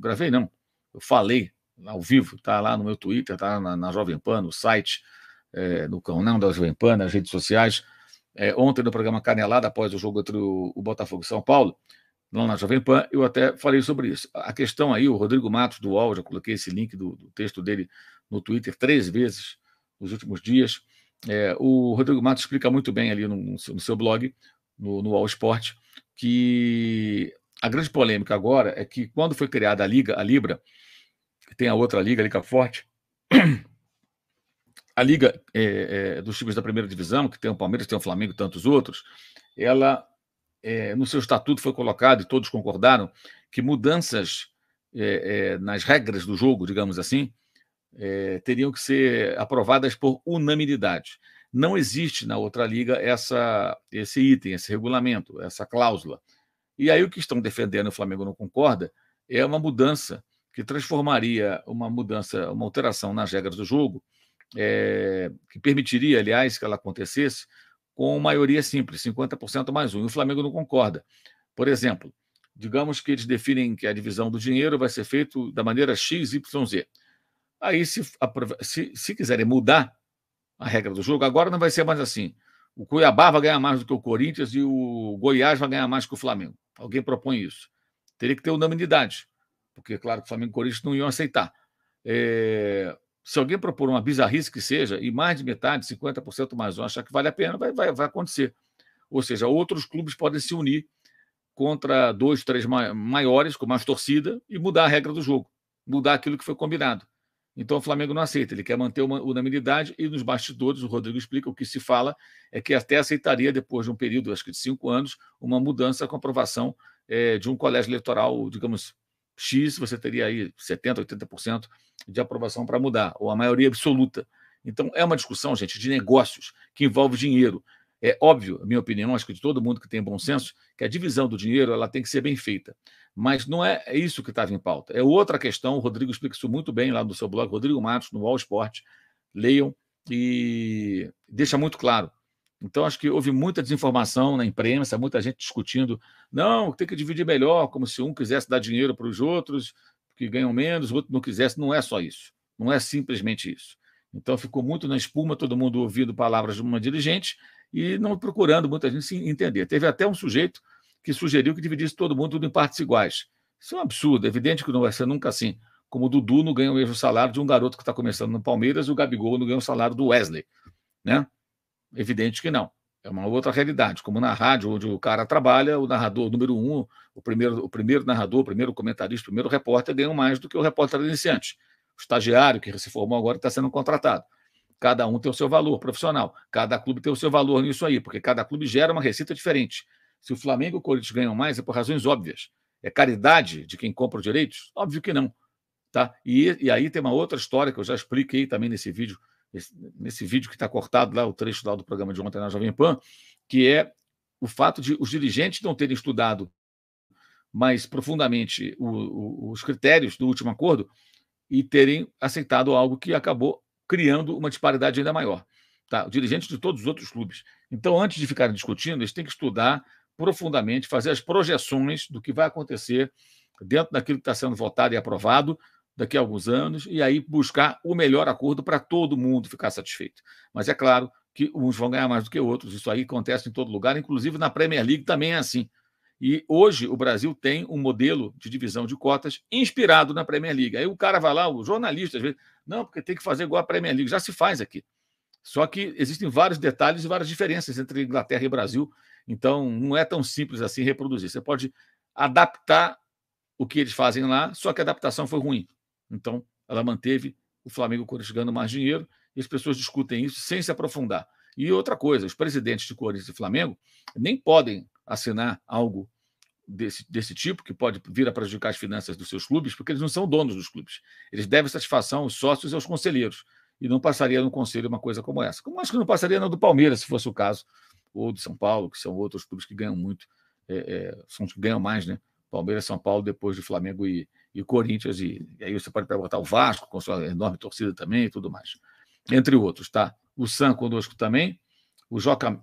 gravei não, eu falei ao vivo, tá lá no meu Twitter, tá na, na Jovem Pan, no site, é, no canal da Jovem Pan, nas redes sociais. É, ontem no programa Canelada, após o jogo entre o, o Botafogo e São Paulo, lá na Jovem Pan, eu até falei sobre isso. A questão aí, o Rodrigo Matos do UOL, já coloquei esse link do, do texto dele no Twitter três vezes nos últimos dias. É, o Rodrigo Matos explica muito bem ali no, no seu blog, no, no All Sport, que a grande polêmica agora é que quando foi criada a Liga, a Libra, que tem a outra Liga, a Liga Forte, a Liga é, é, dos times da primeira divisão, que tem o Palmeiras, tem o Flamengo e tantos outros, ela, é, no seu estatuto foi colocado, e todos concordaram, que mudanças é, é, nas regras do jogo, digamos assim, é, teriam que ser aprovadas por unanimidade. Não existe na outra liga essa, esse item, esse regulamento, essa cláusula. E aí o que estão defendendo, o Flamengo não concorda, é uma mudança que transformaria uma mudança, uma alteração nas regras do jogo, é, que permitiria, aliás, que ela acontecesse com maioria simples, 50% mais um. E o Flamengo não concorda. Por exemplo, digamos que eles definem que a divisão do dinheiro vai ser feita da maneira X, Y, Z. Aí, se, se, se quiserem mudar a regra do jogo, agora não vai ser mais assim o Cuiabá vai ganhar mais do que o Corinthians e o Goiás vai ganhar mais que o Flamengo. Alguém propõe isso. Teria que ter unanimidade, porque, claro, o Flamengo e o Corinthians não iam aceitar. É... Se alguém propor uma bizarrice que seja, e mais de metade, 50% mais um, achar que vale a pena, vai, vai, vai acontecer. Ou seja, outros clubes podem se unir contra dois, três maiores, com mais torcida, e mudar a regra do jogo, mudar aquilo que foi combinado. Então o Flamengo não aceita, ele quer manter uma unanimidade e nos bastidores, o Rodrigo explica, o que se fala é que até aceitaria, depois de um período, acho que de cinco anos, uma mudança com aprovação é, de um colégio eleitoral, digamos, X, você teria aí 70%, 80% de aprovação para mudar, ou a maioria absoluta. Então é uma discussão, gente, de negócios, que envolve dinheiro, é óbvio, a minha opinião, acho que de todo mundo que tem bom senso, que a divisão do dinheiro ela tem que ser bem feita. Mas não é, é isso que estava em pauta. É outra questão, o Rodrigo explica isso muito bem lá no seu blog, Rodrigo Matos, no All Sport. Leiam e deixa muito claro. Então, acho que houve muita desinformação na imprensa, muita gente discutindo. Não, tem que dividir melhor, como se um quisesse dar dinheiro para os outros, que ganham menos, o outro não quisesse. Não é só isso. Não é simplesmente isso. Então ficou muito na espuma, todo mundo ouvindo palavras de uma dirigente e não procurando muita gente se entender. Teve até um sujeito que sugeriu que dividisse todo mundo tudo em partes iguais. Isso é um absurdo, é evidente que não vai ser nunca assim. Como o Dudu não ganha o mesmo salário de um garoto que está começando no Palmeiras e o Gabigol não ganha o salário do Wesley. Né? Evidente que não. É uma outra realidade, como na rádio, onde o cara trabalha, o narrador número um, o primeiro, o primeiro narrador, o primeiro comentarista, o primeiro repórter ganham mais do que o repórter iniciante estagiário que se formou agora está sendo contratado. Cada um tem o seu valor profissional, cada clube tem o seu valor nisso aí, porque cada clube gera uma receita diferente. Se o Flamengo e o Corinthians ganham mais, é por razões óbvias. É caridade de quem compra os direitos? Óbvio que não. Tá? E, e aí tem uma outra história que eu já expliquei também nesse vídeo, nesse vídeo que está cortado lá, o trecho lá do programa de ontem na Jovem Pan, que é o fato de os dirigentes não terem estudado mais profundamente o, o, os critérios do último acordo e terem aceitado algo que acabou criando uma disparidade ainda maior. Tá? Dirigentes de todos os outros clubes. Então, antes de ficarem discutindo, eles têm que estudar profundamente, fazer as projeções do que vai acontecer dentro daquilo que está sendo votado e aprovado daqui a alguns anos, e aí buscar o melhor acordo para todo mundo ficar satisfeito. Mas é claro que uns vão ganhar mais do que outros, isso aí acontece em todo lugar, inclusive na Premier League também é assim. E hoje o Brasil tem um modelo de divisão de cotas inspirado na Premier League. Aí o cara vai lá, o jornalista, às vezes, não, porque tem que fazer igual a Premier League, já se faz aqui. Só que existem vários detalhes e várias diferenças entre Inglaterra e Brasil, então não é tão simples assim reproduzir. Você pode adaptar o que eles fazem lá, só que a adaptação foi ruim. Então ela manteve o Flamengo Corinthians ganhando mais dinheiro e as pessoas discutem isso sem se aprofundar. E outra coisa, os presidentes de Corinthians e Flamengo nem podem assinar algo desse, desse tipo, que pode vir a prejudicar as finanças dos seus clubes, porque eles não são donos dos clubes. Eles devem satisfação aos sócios e aos conselheiros. E não passaria no conselho uma coisa como essa. Como acho que não passaria na do Palmeiras, se fosse o caso, ou do São Paulo, que são outros clubes que ganham muito, é, é, são os que ganham mais, né? Palmeiras, São Paulo, depois de Flamengo e, e Corinthians. E, e, aí você pode perguntar o Vasco, com sua enorme torcida também e tudo mais. Entre outros, tá? O Sam conosco também. O Joca